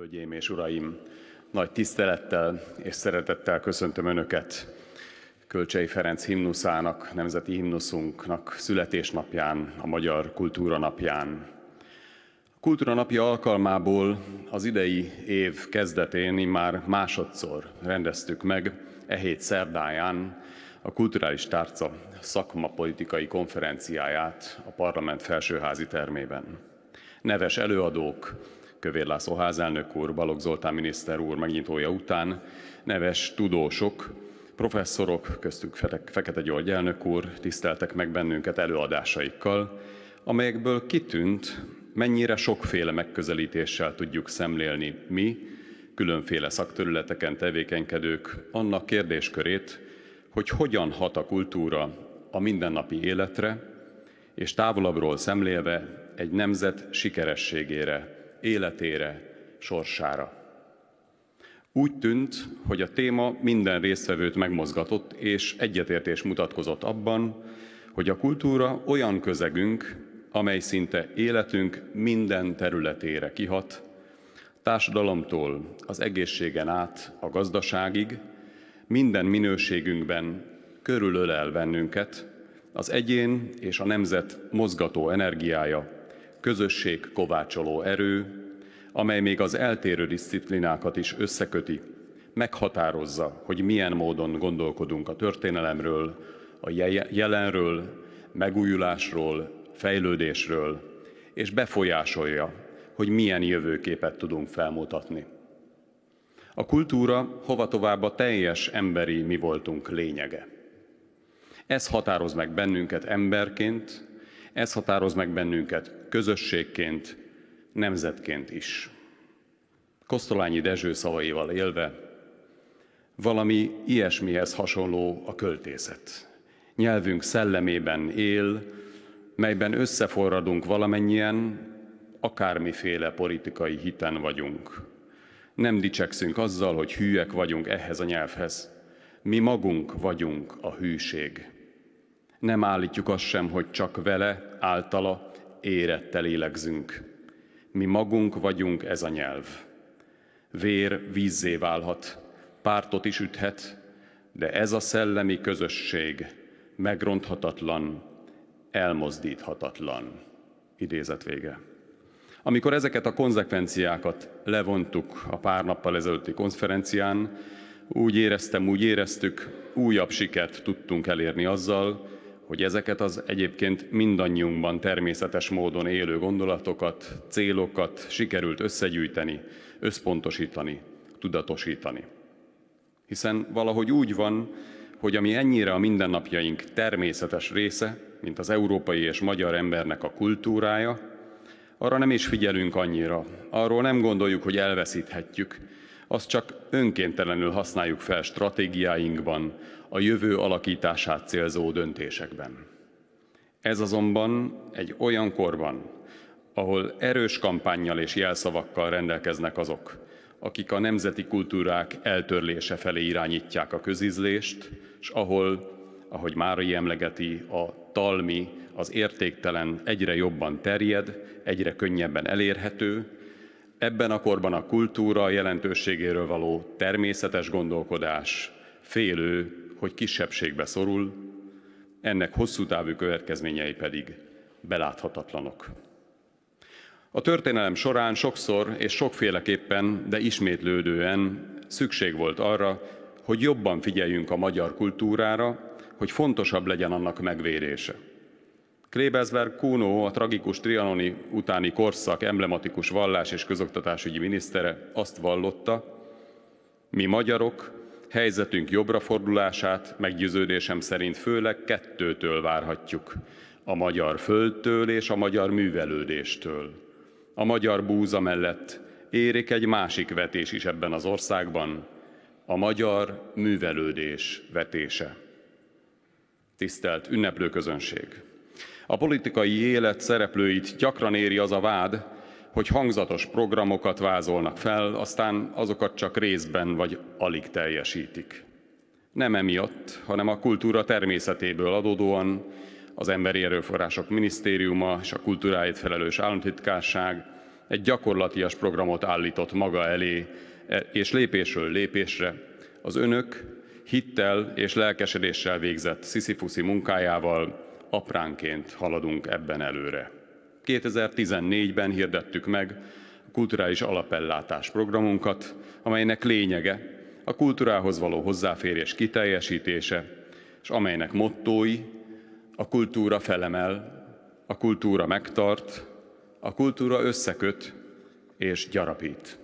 Hölgyeim és Uraim, nagy tisztelettel és szeretettel köszöntöm Önöket Kölcsei Ferenc himnuszának, nemzeti himnuszunknak születésnapján, a Magyar Kultúra napján. A Kultúra napja alkalmából az idei év kezdetén már másodszor rendeztük meg, e hét szerdáján a Kulturális Tárca szakmapolitikai konferenciáját a parlament felsőházi termében. Neves előadók, Kövér László házelnök úr, Balogh Zoltán miniszter úr megnyitója után neves tudósok, professzorok, köztük Fekete György elnök úr tiszteltek meg bennünket előadásaikkal, amelyekből kitűnt, mennyire sokféle megközelítéssel tudjuk szemlélni mi, különféle szakterületeken tevékenykedők annak kérdéskörét, hogy hogyan hat a kultúra a mindennapi életre, és távolabbról szemlélve egy nemzet sikerességére, életére, sorsára. Úgy tűnt, hogy a téma minden résztvevőt megmozgatott, és egyetértés mutatkozott abban, hogy a kultúra olyan közegünk, amely szinte életünk minden területére kihat, társadalomtól az egészségen át a gazdaságig, minden minőségünkben körülölel bennünket, az egyén és a nemzet mozgató energiája közösség kovácsoló erő, amely még az eltérő disziplinákat is összeköti, meghatározza, hogy milyen módon gondolkodunk a történelemről, a jelenről, megújulásról, fejlődésről, és befolyásolja, hogy milyen jövőképet tudunk felmutatni. A kultúra hova tovább a teljes emberi mi voltunk lényege. Ez határoz meg bennünket emberként, ez határoz meg bennünket közösségként, nemzetként is. Kosztolányi Dezső szavaival élve, valami ilyesmihez hasonló a költészet. Nyelvünk szellemében él, melyben összeforradunk valamennyien, akármiféle politikai hiten vagyunk. Nem dicsekszünk azzal, hogy hűek vagyunk ehhez a nyelvhez. Mi magunk vagyunk a hűség nem állítjuk azt sem, hogy csak vele, általa érettel lélegzünk. Mi magunk vagyunk ez a nyelv. Vér vízzé válhat, pártot is üthet, de ez a szellemi közösség megronthatatlan, elmozdíthatatlan. Idézet vége. Amikor ezeket a konzekvenciákat levontuk a pár nappal ezelőtti konferencián, úgy éreztem, úgy éreztük, újabb sikert tudtunk elérni azzal, hogy ezeket az egyébként mindannyiunkban természetes módon élő gondolatokat, célokat sikerült összegyűjteni, összpontosítani, tudatosítani. Hiszen valahogy úgy van, hogy ami ennyire a mindennapjaink természetes része, mint az európai és magyar embernek a kultúrája, arra nem is figyelünk annyira, arról nem gondoljuk, hogy elveszíthetjük, azt csak önkéntelenül használjuk fel stratégiáinkban, a jövő alakítását célzó döntésekben. Ez azonban egy olyan korban, ahol erős kampányjal és jelszavakkal rendelkeznek azok, akik a nemzeti kultúrák eltörlése felé irányítják a közizlést, és ahol, ahogy Mári emlegeti, a talmi, az értéktelen egyre jobban terjed, egyre könnyebben elérhető, Ebben a korban a kultúra jelentőségéről való természetes gondolkodás félő, hogy kisebbségbe szorul, ennek hosszú távú következményei pedig beláthatatlanok. A történelem során sokszor és sokféleképpen, de ismétlődően szükség volt arra, hogy jobban figyeljünk a magyar kultúrára, hogy fontosabb legyen annak megvérése. Krebelsberg Kuno, a tragikus trianoni utáni korszak emblematikus vallás és közoktatásügyi minisztere azt vallotta, mi magyarok helyzetünk jobbra fordulását meggyőződésem szerint főleg kettőtől várhatjuk. A magyar földtől és a magyar művelődéstől. A magyar búza mellett érik egy másik vetés is ebben az országban, a magyar művelődés vetése. Tisztelt ünneplőközönség! közönség! A politikai élet szereplőit gyakran éri az a vád, hogy hangzatos programokat vázolnak fel, aztán azokat csak részben vagy alig teljesítik. Nem emiatt, hanem a kultúra természetéből adódóan az Emberi Erőforrások Minisztériuma és a kultúráért felelős államtitkárság egy gyakorlatias programot állított maga elé, e, és lépésről lépésre az önök hittel és lelkesedéssel végzett sziszifuszi munkájával apránként haladunk ebben előre. 2014-ben hirdettük meg a kulturális alapellátás programunkat, amelynek lényege a kultúrához való hozzáférés kiteljesítése, és amelynek mottói a kultúra felemel, a kultúra megtart, a kultúra összeköt és gyarapít.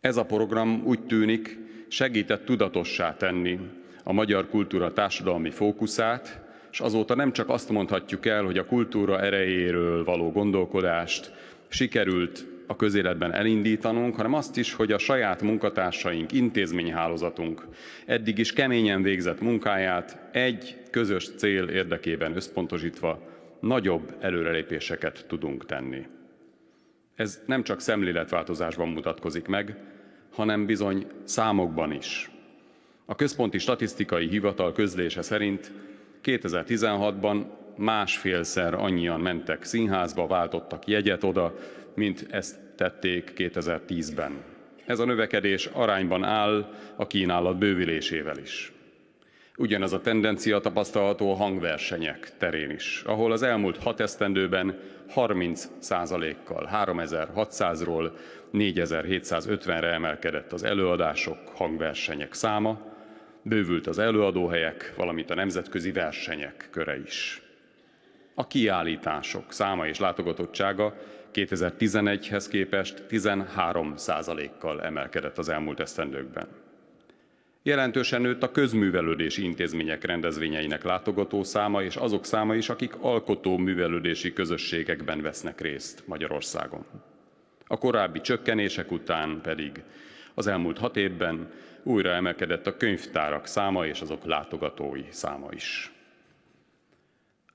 Ez a program úgy tűnik segített tudatossá tenni a magyar kultúra társadalmi fókuszát, és azóta nem csak azt mondhatjuk el, hogy a kultúra erejéről való gondolkodást sikerült a közéletben elindítanunk, hanem azt is, hogy a saját munkatársaink, intézményhálózatunk eddig is keményen végzett munkáját egy közös cél érdekében összpontosítva nagyobb előrelépéseket tudunk tenni. Ez nem csak szemléletváltozásban mutatkozik meg, hanem bizony számokban is. A Központi Statisztikai Hivatal közlése szerint 2016-ban másfélszer annyian mentek színházba, váltottak jegyet oda, mint ezt tették 2010-ben. Ez a növekedés arányban áll a kínálat bővülésével is. Ugyanaz a tendencia tapasztalható a hangversenyek terén is, ahol az elmúlt hat esztendőben 30%-kal 3600-ról 4750-re emelkedett az előadások, hangversenyek száma, bővült az előadóhelyek, valamint a nemzetközi versenyek köre is. A kiállítások száma és látogatottsága 2011-hez képest 13 kal emelkedett az elmúlt esztendőkben. Jelentősen nőtt a közművelődési intézmények rendezvényeinek látogató száma és azok száma is, akik alkotó művelődési közösségekben vesznek részt Magyarországon. A korábbi csökkenések után pedig az elmúlt hat évben újra emelkedett a könyvtárak száma és azok látogatói száma is.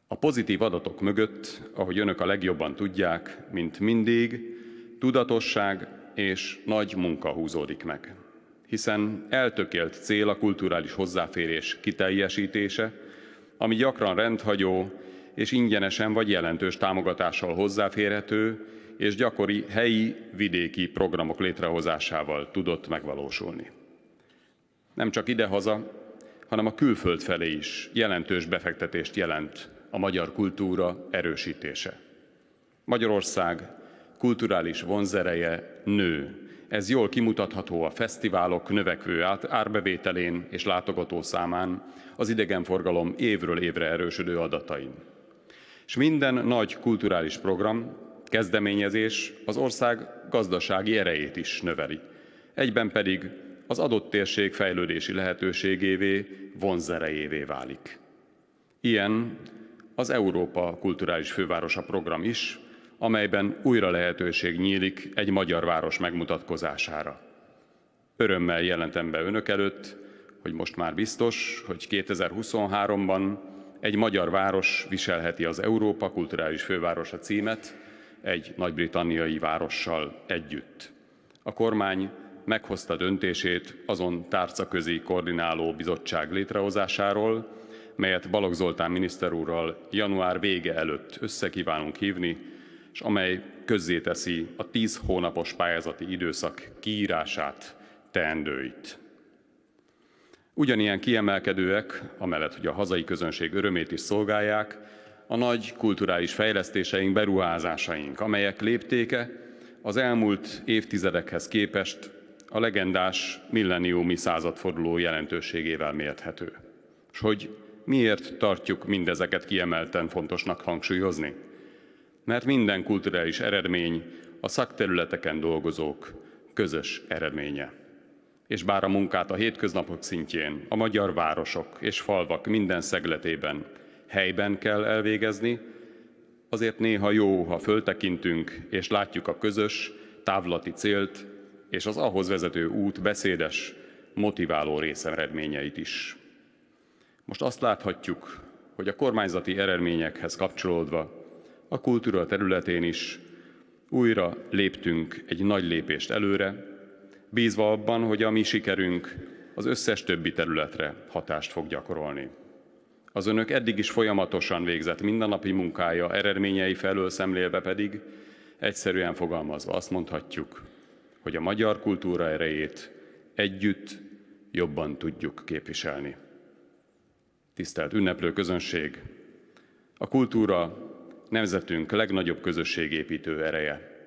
A pozitív adatok mögött, ahogy önök a legjobban tudják, mint mindig, tudatosság és nagy munka húzódik meg. Hiszen eltökélt cél a kulturális hozzáférés kiteljesítése, ami gyakran rendhagyó és ingyenesen vagy jelentős támogatással hozzáférhető, és gyakori helyi, vidéki programok létrehozásával tudott megvalósulni. Nem csak idehaza, hanem a külföld felé is jelentős befektetést jelent a magyar kultúra erősítése. Magyarország kulturális vonzereje nő. Ez jól kimutatható a fesztiválok növekvő árbevételén és látogató számán, az idegenforgalom évről évre erősödő adatain. És minden nagy kulturális program kezdeményezés az ország gazdasági erejét is növeli, egyben pedig az adott térség fejlődési lehetőségévé, vonzerejévé válik. Ilyen az Európa Kulturális Fővárosa program is, amelyben újra lehetőség nyílik egy magyar város megmutatkozására. Örömmel jelentem be önök előtt, hogy most már biztos, hogy 2023-ban egy magyar város viselheti az Európa Kulturális Fővárosa címet, egy nagybritanniai várossal együtt. A kormány meghozta döntését azon tárcaközi koordináló bizottság létrehozásáról, melyet Balog Zoltán miniszter úrral január vége előtt összekívánunk hívni, és amely közzéteszi a 10 hónapos pályázati időszak kiírását, teendőit. Ugyanilyen kiemelkedőek, amellett, hogy a hazai közönség örömét is szolgálják, a nagy kulturális fejlesztéseink, beruházásaink, amelyek léptéke az elmúlt évtizedekhez képest a legendás milleniumi századforduló jelentőségével mérthető. És hogy miért tartjuk mindezeket kiemelten fontosnak hangsúlyozni? Mert minden kulturális eredmény a szakterületeken dolgozók közös eredménye. És bár a munkát a hétköznapok szintjén a magyar városok és falvak minden szegletében helyben kell elvégezni, azért néha jó, ha föltekintünk és látjuk a közös, távlati célt és az ahhoz vezető út beszédes, motiváló részeredményeit is. Most azt láthatjuk, hogy a kormányzati eredményekhez kapcsolódva a kultúra területén is újra léptünk egy nagy lépést előre, bízva abban, hogy a mi sikerünk az összes többi területre hatást fog gyakorolni. Az önök eddig is folyamatosan végzett mindennapi munkája, eredményei felől szemlélve pedig, egyszerűen fogalmazva azt mondhatjuk, hogy a magyar kultúra erejét együtt jobban tudjuk képviselni. Tisztelt ünneplő közönség! A kultúra nemzetünk legnagyobb közösségépítő ereje,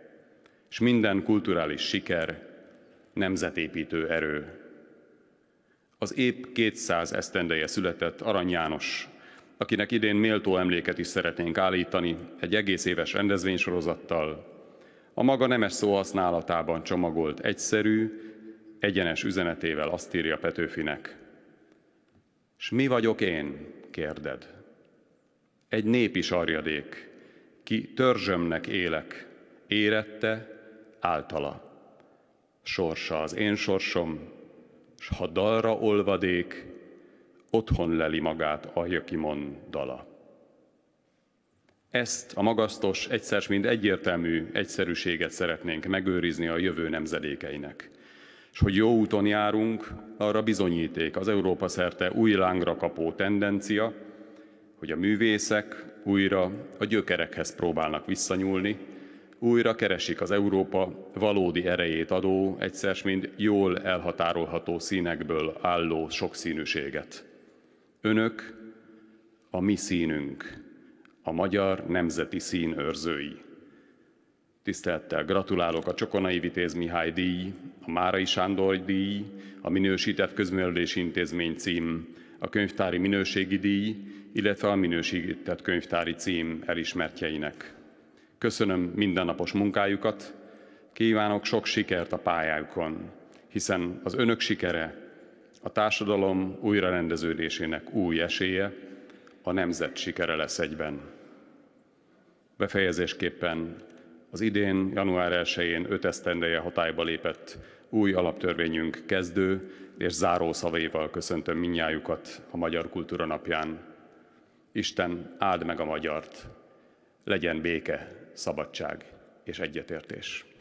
és minden kulturális siker nemzetépítő erő az épp 200 esztendeje született Arany János, akinek idén méltó emléket is szeretnénk állítani egy egész éves rendezvénysorozattal. A maga nemes szó használatában csomagolt egyszerű, egyenes üzenetével azt írja Petőfinek. S mi vagyok én? kérded. Egy népi sarjadék, ki törzsömnek élek, érette, általa. Sorsa az én sorsom, s ha dalra olvadék, otthon leli magát a Jökimon dala. Ezt a magasztos, egyszer mind egyértelmű egyszerűséget szeretnénk megőrizni a jövő nemzedékeinek. És hogy jó úton járunk, arra bizonyíték az Európa szerte új lángra kapó tendencia, hogy a művészek újra a gyökerekhez próbálnak visszanyúlni, újra keresik az Európa valódi erejét adó, egyszer mind jól elhatárolható színekből álló sokszínűséget. Önök a mi színünk, a magyar nemzeti őrzői. Tisztelettel gratulálok a Csokonai Vitéz Mihály díj, a Márai Sándor díj, a Minősített Közművelődési Intézmény cím, a Könyvtári Minőségi díj, illetve a Minősített Könyvtári cím elismertjeinek. Köszönöm mindennapos munkájukat, kívánok sok sikert a pályájukon, hiszen az önök sikere a társadalom újrarendeződésének új esélye, a nemzet sikere lesz egyben. Befejezésképpen az idén, január 1-én öt esztendeje hatályba lépett új alaptörvényünk kezdő és záró szavaival köszöntöm minnyájukat a Magyar Kultúra Napján. Isten áld meg a magyart! legyen béke, szabadság és egyetértés.